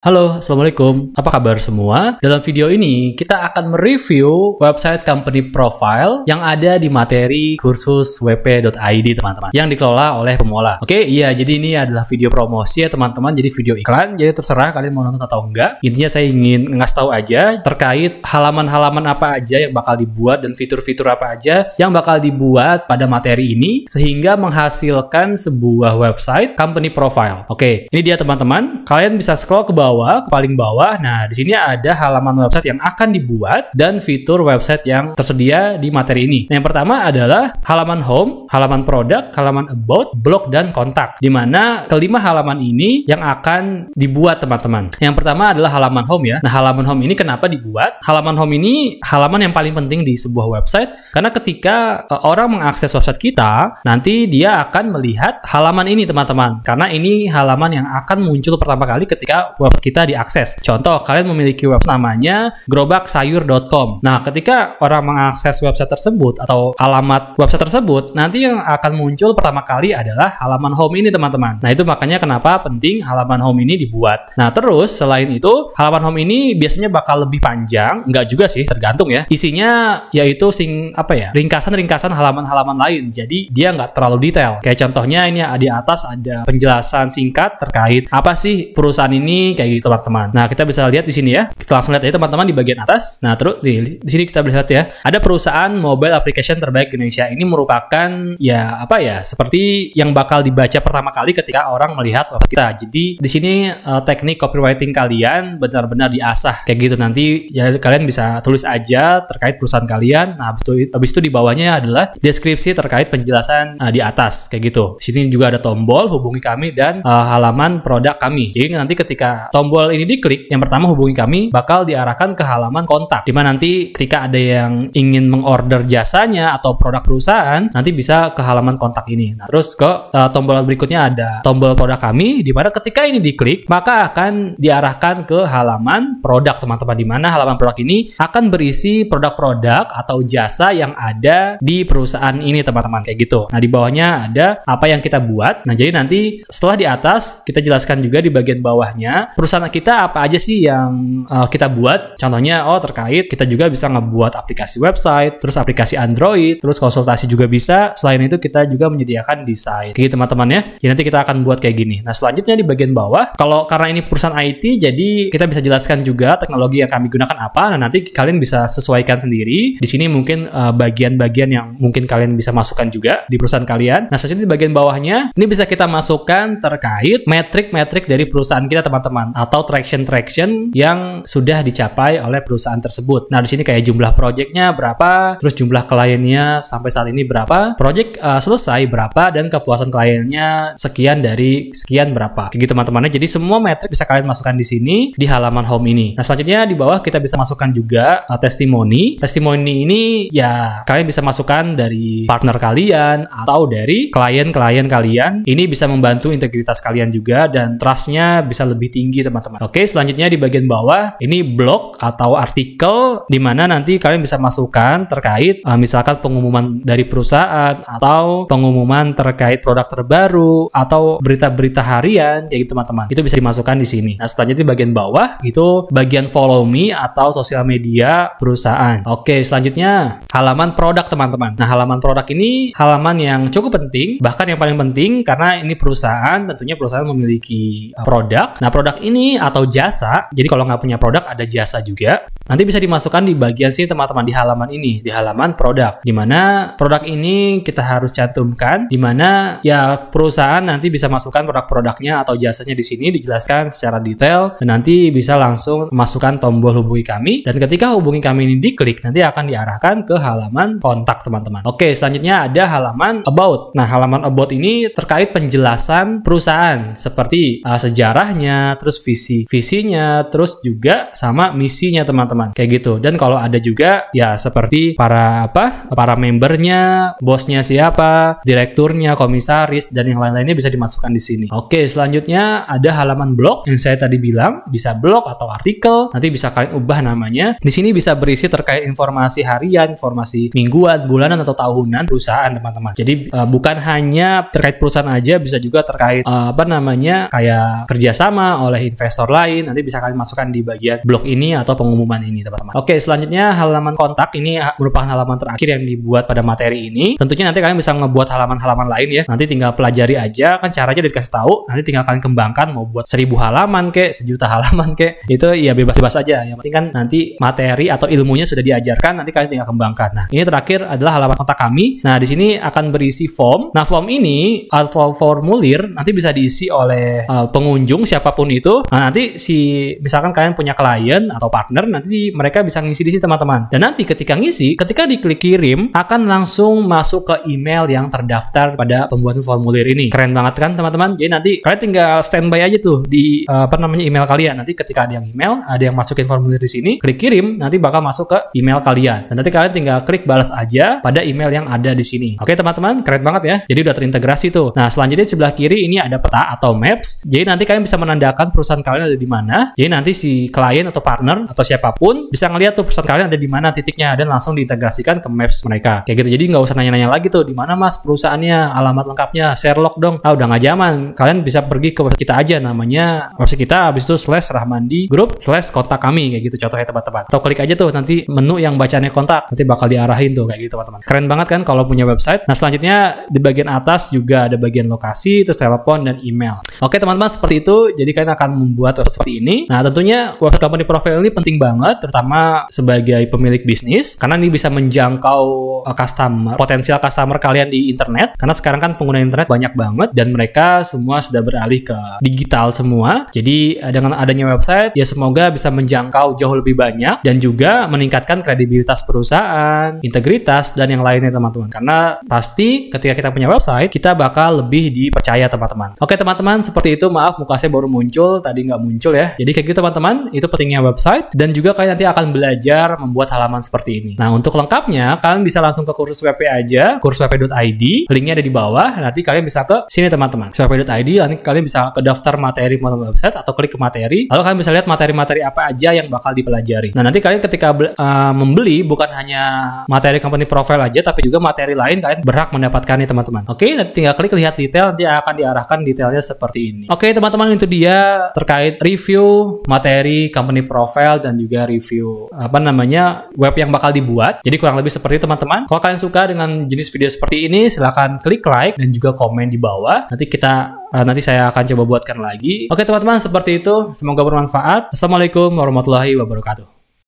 Halo, Assalamualaikum. Apa kabar semua? Dalam video ini, kita akan mereview website company profile yang ada di materi kursus wp.id, teman-teman. Yang dikelola oleh pemula. Oke, iya, jadi ini adalah video promosi ya, teman-teman. Jadi video iklan, jadi terserah kalian mau nonton atau enggak. Intinya saya ingin ngasih tahu aja terkait halaman-halaman apa aja yang bakal dibuat dan fitur-fitur apa aja yang bakal dibuat pada materi ini sehingga menghasilkan sebuah website company profile. Oke, ini dia teman-teman. Kalian bisa scroll ke bawah bawah, ke paling bawah. Nah, di sini ada halaman website yang akan dibuat dan fitur website yang tersedia di materi ini. Nah, yang pertama adalah halaman home, halaman produk, halaman about, blog dan kontak. Di mana kelima halaman ini yang akan dibuat teman-teman. Yang pertama adalah halaman home ya. Nah, halaman home ini kenapa dibuat? Halaman home ini halaman yang paling penting di sebuah website karena ketika e, orang mengakses website kita, nanti dia akan melihat halaman ini teman-teman. Karena ini halaman yang akan muncul pertama kali ketika website kita diakses. Contoh, kalian memiliki web namanya gerobaksayur.com. Nah, ketika orang mengakses website tersebut atau alamat website tersebut, nanti yang akan muncul pertama kali adalah halaman home ini, teman-teman. Nah, itu makanya kenapa penting halaman home ini dibuat. Nah, terus selain itu, halaman home ini biasanya bakal lebih panjang, nggak juga sih, tergantung ya. Isinya yaitu sing apa ya? ringkasan-ringkasan halaman-halaman lain. Jadi, dia nggak terlalu detail. Kayak contohnya ini di atas ada penjelasan singkat terkait apa sih perusahaan ini kayak dari gitu, teman-teman. Nah, kita bisa lihat di sini ya. Kita langsung lihat aja teman-teman di bagian atas. Nah, terus di, di sini kita bisa lihat ya, ada perusahaan mobile application terbaik di Indonesia. Ini merupakan ya apa ya, seperti yang bakal dibaca pertama kali ketika orang melihat website kita. Jadi di sini uh, teknik copywriting kalian benar-benar diasah kayak gitu nanti ya kalian bisa tulis aja terkait perusahaan kalian. Nah, habis itu habis itu di bawahnya adalah deskripsi terkait penjelasan uh, di atas kayak gitu. Di sini juga ada tombol hubungi kami dan uh, halaman produk kami. Jadi nanti ketika tombol ini diklik, yang pertama hubungi kami bakal diarahkan ke halaman kontak, di mana nanti ketika ada yang ingin mengorder jasanya atau produk perusahaan, nanti bisa ke halaman kontak ini. Nah, terus ke uh, tombol berikutnya ada tombol produk kami, di mana ketika ini diklik, maka akan diarahkan ke halaman produk teman-teman, di mana halaman produk ini akan berisi produk-produk atau jasa yang ada di perusahaan ini teman-teman kayak gitu. Nah di bawahnya ada apa yang kita buat. Nah jadi nanti setelah di atas kita jelaskan juga di bagian bawahnya perusahaan kita apa aja sih yang uh, kita buat. Contohnya, oh terkait kita juga bisa ngebuat aplikasi website, terus aplikasi Android, terus konsultasi juga bisa. Selain itu kita juga menyediakan desain. Kayak gitu, teman-teman ya. Jadi nanti kita akan buat kayak gini. Nah selanjutnya di bagian bawah, kalau karena ini perusahaan IT, jadi kita bisa jelaskan juga teknologi yang kami gunakan apa. Nah nanti kalian bisa sesuaikan sendiri. Di sini mungkin eh, bagian-bagian uh, yang mungkin kalian bisa masukkan juga di perusahaan kalian. Nah selanjutnya di bagian bawahnya, ini bisa kita masukkan terkait metrik-metrik dari perusahaan kita teman-teman atau traction-traction yang sudah dicapai oleh perusahaan tersebut. Nah, di sini kayak jumlah projectnya berapa, terus jumlah kliennya sampai saat ini berapa, project uh, selesai berapa dan kepuasan kliennya sekian dari sekian berapa. Kayak gitu teman-temannya. Jadi semua metrik bisa kalian masukkan di sini di halaman home ini. Nah, selanjutnya di bawah kita bisa masukkan juga uh, testimoni. Testimoni ini ya kalian bisa masukkan dari partner kalian atau dari klien-klien kalian. Ini bisa membantu integritas kalian juga dan trustnya bisa lebih tinggi teman-teman. Oke, selanjutnya di bagian bawah ini blog atau artikel di mana nanti kalian bisa masukkan terkait uh, misalkan pengumuman dari perusahaan atau pengumuman terkait produk terbaru atau berita-berita harian kayak gitu teman-teman. Itu bisa dimasukkan di sini. Nah, selanjutnya di bagian bawah itu bagian follow me atau sosial media perusahaan. Oke, selanjutnya halaman produk teman-teman. Nah, halaman produk ini halaman yang cukup penting, bahkan yang paling penting karena ini perusahaan tentunya perusahaan memiliki eh, produk. Nah, produk ini company atau jasa. Jadi kalau nggak punya produk ada jasa juga. Nanti bisa dimasukkan di bagian sini teman-teman di halaman ini, di halaman produk. Di mana produk ini kita harus cantumkan, di mana ya perusahaan nanti bisa masukkan produk-produknya atau jasanya di sini dijelaskan secara detail dan nanti bisa langsung masukkan tombol hubungi kami dan ketika hubungi kami ini diklik nanti akan diarahkan ke halaman kontak teman-teman. Oke, selanjutnya ada halaman about. Nah, halaman about ini terkait penjelasan perusahaan seperti uh, sejarahnya, terus visi visinya, terus juga sama misinya teman-teman. Kayak gitu. Dan kalau ada juga ya seperti para apa? para membernya, bosnya siapa, direkturnya, komisaris dan yang lain-lainnya bisa dimasukkan di sini. Oke, selanjutnya ada halaman blog yang saya tadi bilang, bisa blog atau artikel, nanti bisa kalian ubah namanya. Di sini bisa berisi terkait informasi harian, informasi mingguan, bulanan atau tahunan perusahaan, teman-teman. Jadi uh, bukan hanya terkait perusahaan aja, bisa juga terkait uh, apa namanya? kayak kerjasama oleh investor lain nanti bisa kalian masukkan di bagian blog ini atau pengumuman ini teman-teman oke selanjutnya halaman kontak ini merupakan halaman terakhir yang dibuat pada materi ini tentunya nanti kalian bisa ngebuat halaman-halaman lain ya nanti tinggal pelajari aja kan caranya udah dikasih tahu nanti tinggal kalian kembangkan mau buat seribu halaman kek sejuta halaman kek itu ya bebas-bebas aja yang penting kan nanti materi atau ilmunya sudah diajarkan nanti kalian tinggal kembangkan nah ini terakhir adalah halaman kontak kami nah di sini akan berisi form nah form ini atau formulir nanti bisa diisi oleh uh, pengunjung siapapun itu Nah, nanti si misalkan kalian punya klien atau partner nanti mereka bisa ngisi di sini teman-teman. Dan nanti ketika ngisi, ketika diklik kirim akan langsung masuk ke email yang terdaftar pada pembuatan formulir ini. Keren banget kan teman-teman? Jadi nanti kalian tinggal standby aja tuh di eh, apa namanya email kalian. Nanti ketika ada yang email, ada yang masukin formulir di sini, klik kirim, nanti bakal masuk ke email kalian. Dan nanti kalian tinggal klik balas aja pada email yang ada di sini. Oke teman-teman, keren banget ya. Jadi udah terintegrasi tuh. Nah, selanjutnya di sebelah kiri ini ada peta atau maps. Jadi nanti kalian bisa menandakan perusahaan perusahaan kalian ada di mana. Jadi nanti si klien atau partner atau siapapun bisa ngelihat tuh perusahaan kalian ada di mana titiknya dan langsung diintegrasikan ke Maps mereka. Kayak gitu. Jadi nggak usah nanya-nanya lagi tuh di mana Mas perusahaannya, alamat lengkapnya, share Sherlock dong. Ah udah nggak zaman. Kalian bisa pergi ke website kita aja namanya website kita habis itu slash Rahmandi Group slash kota kami kayak gitu contohnya teman-teman. Atau klik aja tuh nanti menu yang bacanya kontak nanti bakal diarahin tuh kayak gitu teman-teman. Keren banget kan kalau punya website. Nah selanjutnya di bagian atas juga ada bagian lokasi, terus telepon dan email. Oke teman-teman seperti itu. Jadi kalian akan membuat website seperti ini. Nah, tentunya website company profile ini penting banget, terutama sebagai pemilik bisnis, karena ini bisa menjangkau eh, customer, potensial customer kalian di internet. Karena sekarang kan pengguna internet banyak banget dan mereka semua sudah beralih ke digital semua. Jadi eh, dengan adanya website, ya semoga bisa menjangkau jauh lebih banyak dan juga meningkatkan kredibilitas perusahaan, integritas dan yang lainnya teman-teman. Karena pasti ketika kita punya website, kita bakal lebih dipercaya teman-teman. Oke teman-teman, seperti itu. Maaf muka saya baru muncul tadi nggak muncul ya. Jadi kayak gitu teman-teman, itu pentingnya website dan juga kalian nanti akan belajar membuat halaman seperti ini. Nah untuk lengkapnya kalian bisa langsung ke kursus WP aja, kursuswp.id, linknya ada di bawah. Nanti kalian bisa ke sini teman-teman, wp.id, nanti kalian bisa ke daftar materi website atau klik ke materi. Lalu kalian bisa lihat materi-materi apa aja yang bakal dipelajari. Nah nanti kalian ketika uh, membeli bukan hanya materi company profile aja, tapi juga materi lain kalian berhak mendapatkannya teman-teman. Oke, nanti tinggal klik lihat detail, nanti akan diarahkan detailnya seperti ini. Oke teman-teman itu dia terkait review materi company profile dan juga review apa namanya web yang bakal dibuat. Jadi kurang lebih seperti teman-teman. Kalau kalian suka dengan jenis video seperti ini silahkan klik like dan juga komen di bawah. Nanti kita eh, nanti saya akan coba buatkan lagi. Oke teman-teman seperti itu. Semoga bermanfaat. Assalamualaikum warahmatullahi wabarakatuh.